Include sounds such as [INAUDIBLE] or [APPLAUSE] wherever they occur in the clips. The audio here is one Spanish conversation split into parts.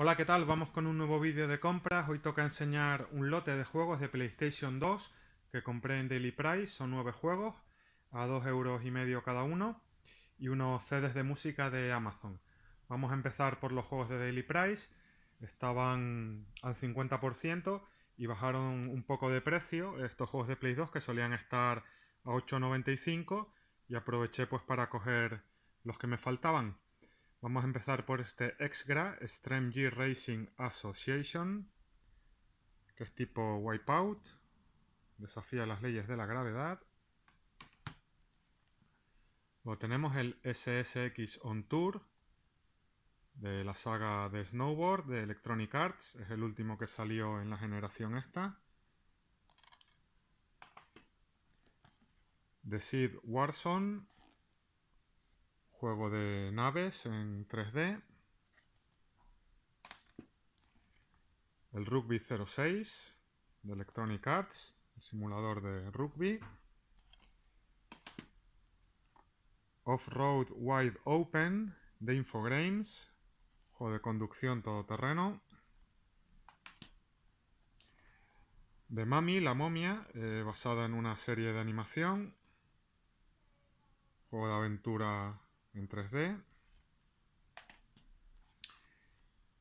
Hola, ¿qué tal? Vamos con un nuevo vídeo de compras. Hoy toca enseñar un lote de juegos de PlayStation 2 que compré en Daily Price. Son nueve juegos a dos euros y medio cada uno y unos CDs de música de Amazon. Vamos a empezar por los juegos de Daily Price. Estaban al 50% y bajaron un poco de precio estos juegos de Play 2 que solían estar a 8.95 y aproveché pues para coger los que me faltaban. Vamos a empezar por este XGRA Extreme G Racing Association, que es tipo Wipeout, desafía las leyes de la gravedad. Luego tenemos el SSX On Tour, de la saga de Snowboard, de Electronic Arts, es el último que salió en la generación esta. The Sid Warzone, Juego de naves en 3D. El Rugby 06 de Electronic Arts, el simulador de rugby. Off-Road Wide Open de Infogrames, juego de conducción todoterreno. De Mami, la momia, eh, basada en una serie de animación. Juego de aventura en 3D.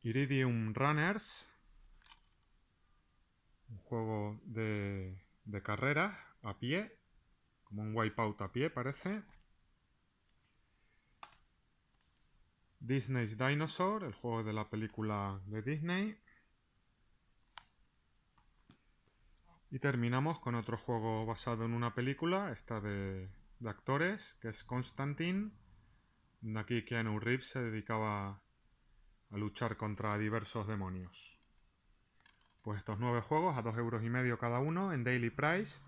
Iridium Runners, un juego de, carrera a pie, como un wipeout a pie parece. Disney's Dinosaur, el juego de la película de Disney. Y terminamos con otro juego basado en una película, esta de actores, que es Constantine. Aquí que Keanu Reeves se dedicaba a luchar contra diversos demonios. Pues estos nueve juegos a dos euros y medio cada uno en Daily Price.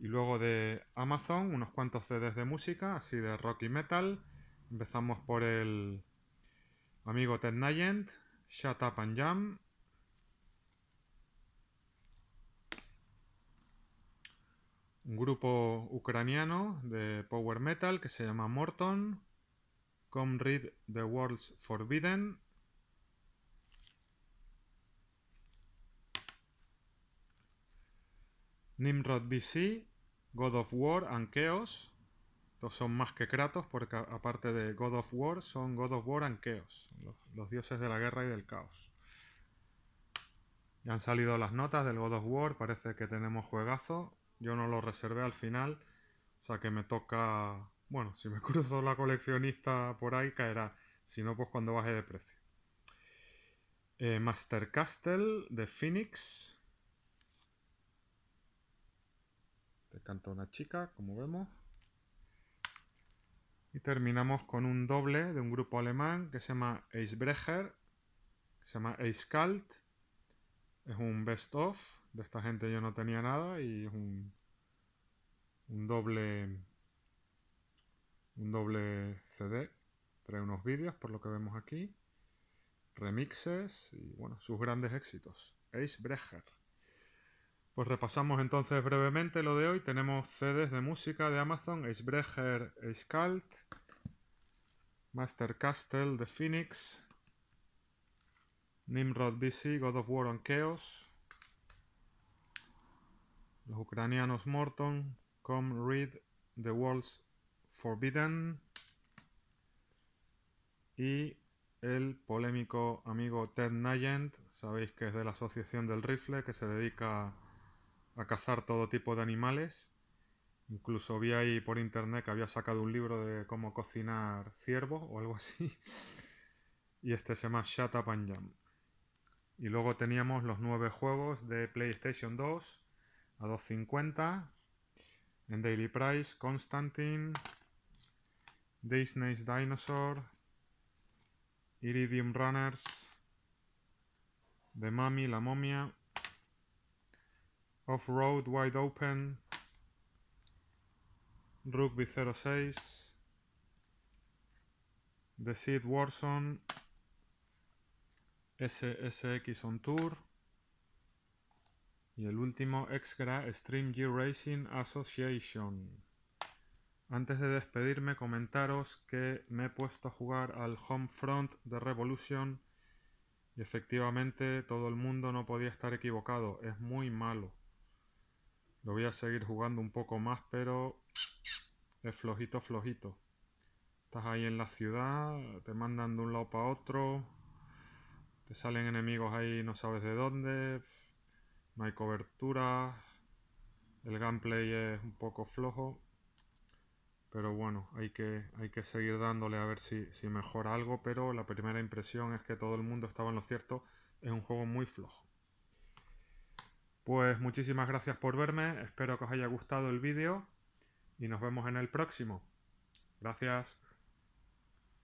Y luego de Amazon, unos cuantos CDs de música, así de rock y metal. Empezamos por el amigo Ted Nigent, Shut Up and Jam. Un grupo ucraniano de power metal que se llama Morton. Come read The World's Forbidden. Nimrod BC, God of War and Chaos. Estos son más que Kratos porque aparte de God of War son God of War and Chaos, los, los dioses de la guerra y del caos. Ya han salido las notas del God of War, parece que tenemos juegazo. Yo no lo reservé al final, o sea que me toca bueno, si me cruzo la coleccionista por ahí caerá. Si no, pues cuando baje de precio. Eh, Master Castle de Phoenix. Te canta una chica, como vemos. Y terminamos con un doble de un grupo alemán que se llama Eisbrecher, que se llama Eiskalt. Es un best of. De esta gente yo no tenía nada y es un, un doble un doble CD, trae unos vídeos por lo que vemos aquí, remixes y bueno, sus grandes éxitos. Ace Brecher. Pues repasamos entonces brevemente lo de hoy. Tenemos CDs de música de Amazon, Ace Brecher, Ace Master Castle de Phoenix, Nimrod BC, God of War on Chaos, los ucranianos Morton, Com Read, The Walls Forbidden y el polémico amigo Ted Nugent, sabéis que es de la Asociación del Rifle, que se dedica a cazar todo tipo de animales. Incluso vi ahí por internet que había sacado un libro de cómo cocinar ciervos o algo así. [LAUGHS] Y este se llama Shut Up and Jam. Y luego teníamos los nueve juegos de PlayStation 2 a 2.50 en Daily Price, Constantine, Disney's Dinosaur, Iridium Runners, The Mami, La Momia, Off-Road Wide Open, Rugby 06, The Seed Warson, SSX on Tour y el último Exgra Stream G Racing Association. Antes de despedirme comentaros que me he puesto a jugar al Homefront de Revolution y efectivamente todo el mundo no podía estar equivocado, es muy malo. Lo voy a seguir jugando un poco más, pero es flojito, flojito. Estás ahí en la ciudad, te mandan de un lado para otro, te salen enemigos ahí no sabes de dónde, no hay cobertura, el gameplay es un poco flojo pero bueno, hay que, hay que seguir dándole a ver si, si mejora algo, pero la primera impresión es que todo el mundo estaba en lo cierto, es un juego muy flojo. Pues muchísimas gracias por verme, espero que os haya gustado el vídeo y nos vemos en el próximo. Gracias.